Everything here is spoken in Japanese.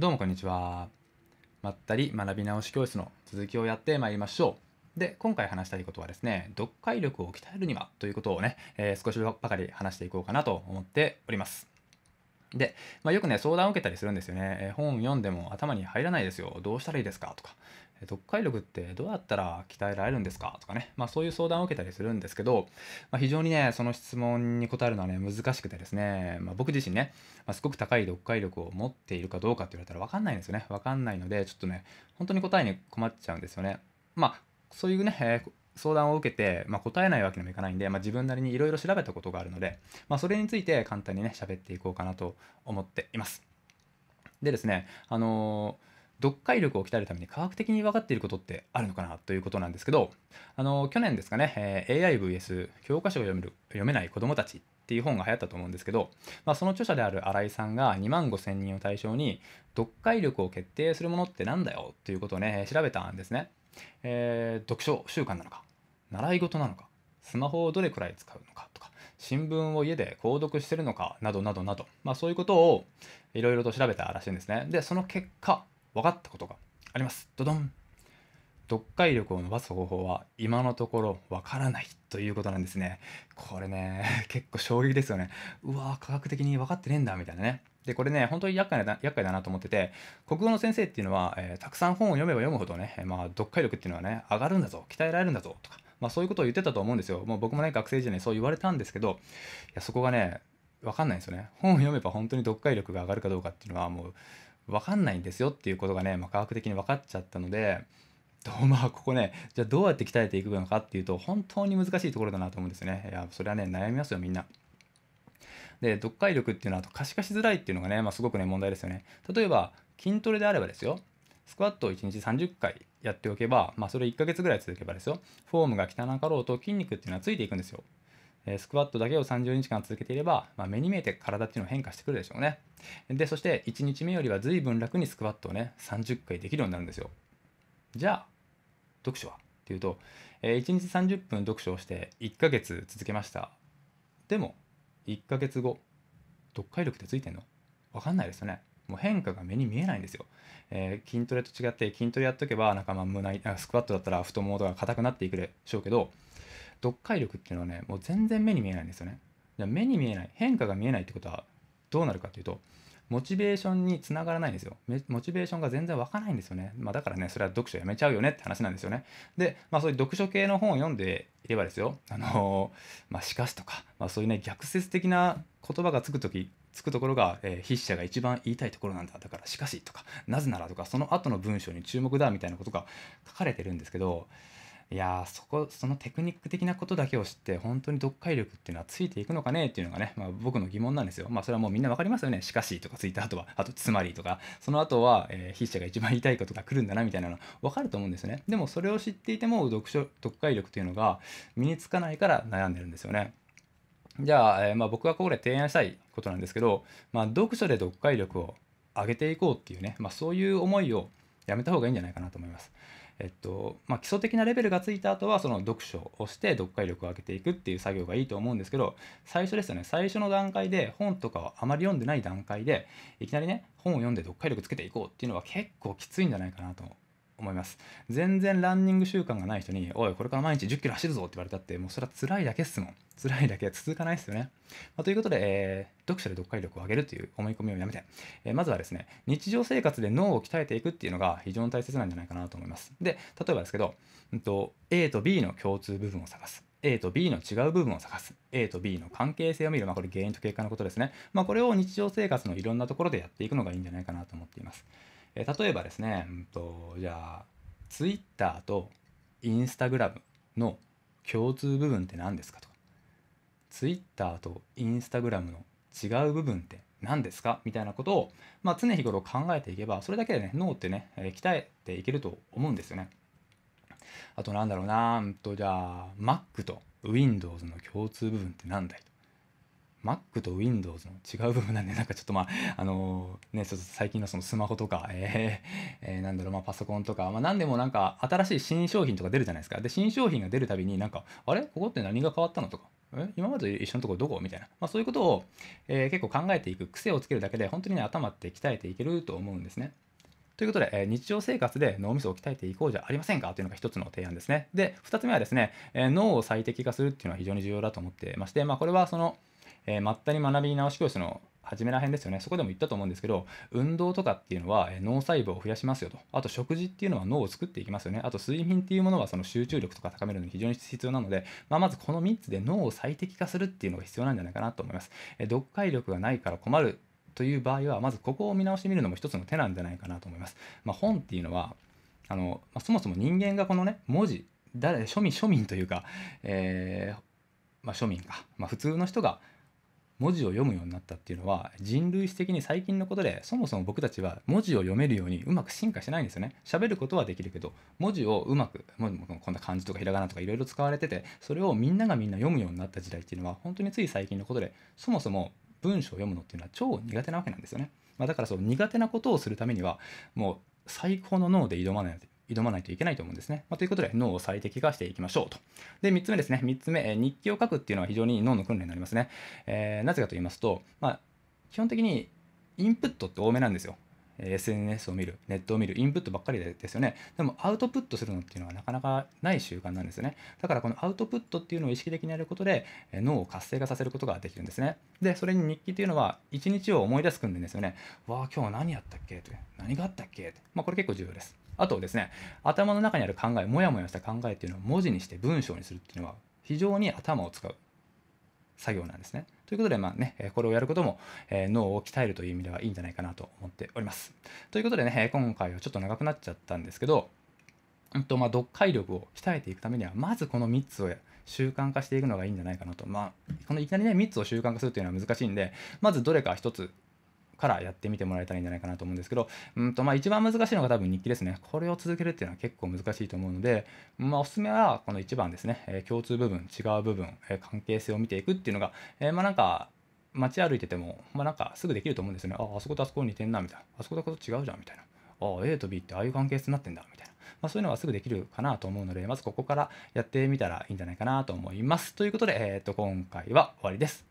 どうもこんにちは。まったり学び直し教室の続きをやってまいりましょう。で、今回話したいことはですね、読解力を鍛えるにはということをね、えー、少しばかり話していこうかなと思っております。で、まあ、よくね、相談を受けたりするんですよね。え本読んでも頭に入らないですよ。どうしたらいいですかとか、え読解力ってどうやったら鍛えられるんですかとかね。まあ、そういう相談を受けたりするんですけど、まあ、非常にね、その質問に答えるのはね、難しくてですね、まあ、僕自身ね、ますごく高い読解力を持っているかどうかって言われたら分かんないんですよね。分かんないので、ちょっとね、本当に答えに困っちゃうんですよね。まあ、そういうね、えー、相談を受けて、まあ、答えないわけにもいかないんで、まあ、自分なりにいろいろ調べたことがあるので、まあ、それについて簡単にね喋っていこうかなと思っています。でですね、あのー、読解力を鍛えるために科学的に分かっていることってあるのかなということなんですけど、あの去年ですかね、えー、AIVS 教科書を読める読めない子どもたちっていう本が流行ったと思うんですけど、まあ、その著者である新井さんが2万5千人を対象に読解力を決定するものってなんだよっていうことをね調べたんですね。えー、読書習慣なのか習い事なのかスマホをどれくらい使うのかとか新聞を家で購読してるのかなどなどなど、まあ、そういうことをいろいろと調べたらしいんですねでその結果分かったことがありますドドン読解力を伸ばす方法は今のところわからないということなんですね。これね、結構衝撃ですよね。うわー、科学的に分かってねえんだ、みたいなね。で、これね、本当に厄介な厄介だなと思ってて、国語の先生っていうのは、えー、たくさん本を読めば読むほどね、まあ、読解力っていうのはね、上がるんだぞ、鍛えられるんだぞ、とか、まあ、そういうことを言ってたと思うんですよ。もう僕もね、学生時代にそう言われたんですけど、いやそこがね、分かんないんですよね。本を読めば本当に読解力が上がるかどうかっていうのはもう分かんないんですよっていうことがね、まあ、科学的に分かっちゃったので、うまあここねじゃあどうやって鍛えていくのかっていうと本当に難しいところだなと思うんですねいやそれはね悩みますよみんなで読解力っていうのはあと可視化しづらいっていうのがね、まあ、すごくね問題ですよね例えば筋トレであればですよスクワットを1日30回やっておけば、まあ、それ1ヶ月ぐらい続けばですよ、フォームが汚かろうと筋肉っていうのはついていくんですよ。えー、スクワットだけを30日間続けていれば、まあ、目に見えて体っていうのは変化してくるでしょうね。で、そして1日目よりは随分楽にスクワットをね、30回できるようになるんですよ。じゃあ、読書はっていうと、えー、1日30分読書をして1ヶ月続けました。でも、1ヶ月後、読解力ってついてんのわかんないですよね。もう変化が目に見えないんですよ。えー、筋トレと違って筋トレやっとけばなんかまあ胸スクワットだったら太ももとか硬くなっていくでしょうけど読解力っていうのはねもう全然目に見えないんですよね。じゃ目に見えない変化が見えないってことはどうなるかっていうとモチベーションにつながらないんですよ。モチベーションが全然湧かないんですよね。まあ、だからね、それは読書やめちゃうよねって話なんですよね。で、まあそういう読書系の本を読んでいればですよ、あのー、まあ、しかしとか、まあそういうね、逆説的な言葉がつく時つくところが、えー、筆者が一番言いたいところなんだだからしかしとかなぜならとかその後の文章に注目だみたいなことが書かれてるんですけどいやそこそのテクニック的なことだけを知って本当に読解力っていうのはついていくのかねっていうのがね、まあ、僕の疑問なんですよまあそれはもうみんな分かりますよねしかしとかついた後はあとつまりとかその後は、えー、筆者が一番言いたいことが来るんだなみたいなの分かると思うんですよねでもそれを知っていても読書読解力というのが身につかないから悩んでるんですよねじゃあ、えー、まあ、僕がここで提案したいことなんですけど、まあ、読書で読解力を上げていこうっていうね、まあ、そういう思いをやめた方がいいんじゃないかなと思います。えっとまあ、基礎的なレベルがついた後はその読書をして読解力を上げていくっていう作業がいいと思うんですけど最初ですよね最初の段階で本とかをあまり読んでない段階でいきなりね本を読んで読解力つけていこうっていうのは結構きついんじゃないかなと思います全然ランニング習慣がない人に「おいこれから毎日1 0キロ走るぞ」って言われたってもうそれは辛いだけっすもん辛いだけ続かないですよね、まあ、ということで、えー、読書で読解力を上げるという思い込みをやめて、えー、まずはですね日常生活で脳を鍛えていくっていうのが非常に大切なんじゃないかなと思いますで例えばですけど、うんと、と A と B の共通部分を探す A と B の違う部分を探す A と B の関係性を見る、まあ、これ原因と結果のことですね、まあ、これを日常生活のいろんなところでやっていくのがいいんじゃないかなと思っていますえー、例えばですね、うんと、じゃあ Twitter と Instagram の共通部分って何ですかとか Twitter と Instagram の違う部分って何ですかみたいなことを、まあ、常日頃考えていけばそれだけでね脳ってね、えー、鍛えていけると思うんですよね。あとなんだろうなうんとじゃあ Mac と Windows の共通部分って何だいと Mac と Windows の違う部分なんで、なんかちょっとまあ、あのー、ね、ちょっと最近のそのスマホとか、えー、えー、なんだろう、まあ、パソコンとか、まあ、何でもなんか新しい新商品とか出るじゃないですか。で、新商品が出るたびになんか、あれここって何が変わったのとか、え今まで一緒のところどこみたいな、まあ、そういうことを、えー、結構考えていく癖をつけるだけで本当にね頭って鍛えていけると思うんですね。ということで、えー、日常生活で脳みそを鍛えていこうじゃありませんかというのが一つの提案ですね。で、二つ目はですね、えー、脳を最適化するっていうのは非常に重要だと思ってまして、まあ、これはその、えー、まったに学び直し教室の初めら辺ですよね、そこでも言ったと思うんですけど、運動とかっていうのは脳細胞を増やしますよと、あと食事っていうのは脳を作っていきますよね、あと睡眠っていうものはその集中力とか高めるのに非常に必要なので、まあ、まずこの3つで脳を最適化するっていうのが必要なんじゃないかなと思います。え読解力がないから困るという場合は、まずここを見直してみるのも一つの手なんじゃないかなと思います。まあ、本っていうのはあの、まあ、そもそも人間がこのね、文字、誰庶民、庶民というか、えー、ま庶民か、ま普通の人が文字を読むようになったっていうのは人類史的に最近のことでそもそも僕たちは文字を読めるようにうまく進化してないんですよね喋ることはできるけど文字をうまくもうこんな漢字とかひらがなとかいろいろ使われててそれをみんながみんな読むようになった時代っていうのは本当につい最近のことでそもそも文章を読むのっていうのは超苦手なわけなんですよね、まあ、だからそう苦手なことをするためにはもう最高の脳で挑まない挑まないといけないと思うんですね。まあ、ということで、脳を最適化していきましょうと。で、3つ目ですね。3つ目、えー、日記を書くっていうのは非常に脳の訓練になりますね。えー、なぜかと言いますと、まあ、基本的にインプットって多めなんですよ。SNS を見る、ネットを見る、インプットばっかりですよね。でもアウトプットするのっていうのはなかなかない習慣なんですよね。だからこのアウトプットっていうのを意識的にやることで脳を活性化させることができるんですね。で、それに日記っていうのは一日を思い出す訓練ですよね。わあ、今日何やったっけと。何があったっけと。まあこれ結構重要です。あとですね、頭の中にある考え、もやもやした考えっていうのを文字にして文章にするっていうのは、非常に頭を使う作業なんですね。ということで、まあね、これをやることも、え脳を鍛えるという意味ではいいんじゃないかなと思っております。ということでね、今回はちょっと長くなっちゃったんですけど、うんとまあ、読解力を鍛えていくためには、まずこの3つを習慣化していくのがいいんじゃないかなと。まあ、このいきなりね、3つを習慣化するというのは難しいんで、まずどれか1つからやってみてもらえたいんじゃないかなと思うんですけど、うんとまあ、一番難しいのが多分日記ですね。これを続けるっていうのは結構難しいと思うので、まあ、おすすめはこの1番ですね、えー、共通部分、違う部分、えー、関係性を見ていくっていうのが、えー、まあなんか街歩いてても、まあ、なんかすぐできると思うんですよね。ああ、そことあそこ似てんな、みたいな。あそことあそこ違うじゃん、みたいな。ああ、A と B ってああいう関係性になってんだ、みたいな。まあ、そういうのはすぐできるかなと思うので、まずここからやってみたらいいんじゃないかなと思います。ということで、えっ、と、今回は終わりです。